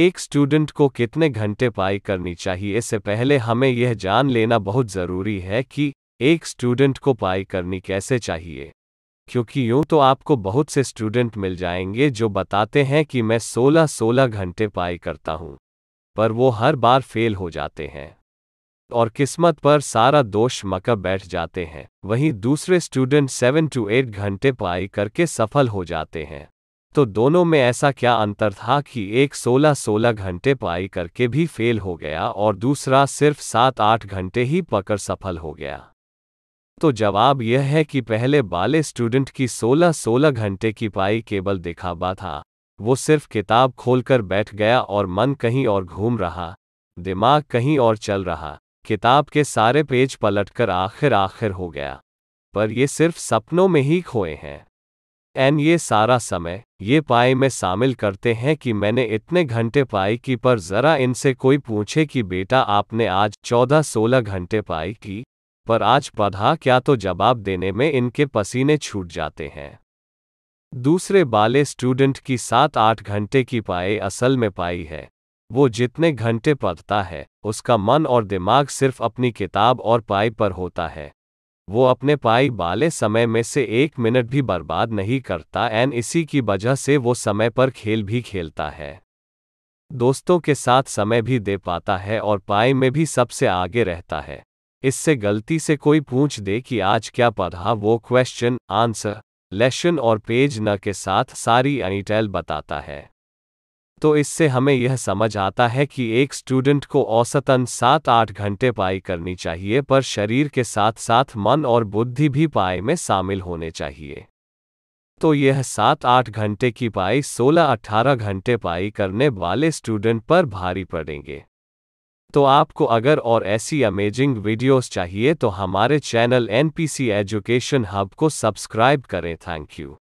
एक स्टूडेंट को कितने घंटे पढ़ाई करनी चाहिए इससे पहले हमें यह जान लेना बहुत ज़रूरी है कि एक स्टूडेंट को पढ़ाई करनी कैसे चाहिए क्योंकि यूं तो आपको बहुत से स्टूडेंट मिल जाएंगे जो बताते हैं कि मैं 16-16 घंटे पढ़ाई करता हूं, पर वो हर बार फेल हो जाते हैं और किस्मत पर सारा दोष मकर बैठ जाते हैं वहीं दूसरे स्टूडेंट 7 टू 8 घंटे पढ़ाई करके सफल हो जाते हैं तो दोनों में ऐसा क्या अंतर था कि एक 16-16 घंटे पाई करके भी फेल हो गया और दूसरा सिर्फ 7-8 घंटे ही पकड़ सफल हो गया तो जवाब यह है कि पहले बाले स्टूडेंट की 16-16 घंटे की पाई केवल दिखावा था वो सिर्फ किताब खोलकर बैठ गया और मन कहीं और घूम रहा दिमाग कहीं और चल रहा किताब के सारे पेज पलटकर आखिर आखिर हो गया पर ये सिर्फ सपनों में ही खोए हैं एन ये सारा समय ये पाई में शामिल करते हैं कि मैंने इतने घंटे पाई की पर जरा इनसे कोई पूछे कि बेटा आपने आज चौदह सोलह घंटे पाई की पर आज पढ़ा क्या तो जवाब देने में इनके पसीने छूट जाते हैं दूसरे बाले स्टूडेंट की सात आठ घंटे की पाई असल में पाई है वो जितने घंटे पढ़ता है उसका मन और दिमाग सिर्फ अपनी किताब और पाई पर होता है वो अपने पाई वाले समय में से एक मिनट भी बर्बाद नहीं करता एंड इसी की वजह से वो समय पर खेल भी खेलता है दोस्तों के साथ समय भी दे पाता है और पाई में भी सबसे आगे रहता है इससे गलती से कोई पूछ दे कि आज क्या पढ़ा वो क्वेश्चन आंसर लेशन और पेज न के साथ सारी अनिटेल बताता है तो इससे हमें यह समझ आता है कि एक स्टूडेंट को औसतन सात आठ घंटे पाई करनी चाहिए पर शरीर के साथ साथ मन और बुद्धि भी पाई में शामिल होने चाहिए तो यह सात आठ घंटे की पाई सोलह अट्ठारह घंटे पाई करने वाले स्टूडेंट पर भारी पड़ेंगे तो आपको अगर और ऐसी अमेजिंग वीडियोस चाहिए तो हमारे चैनल एनपीसी एजुकेशन हब को सब्सक्राइब करें थैंक यू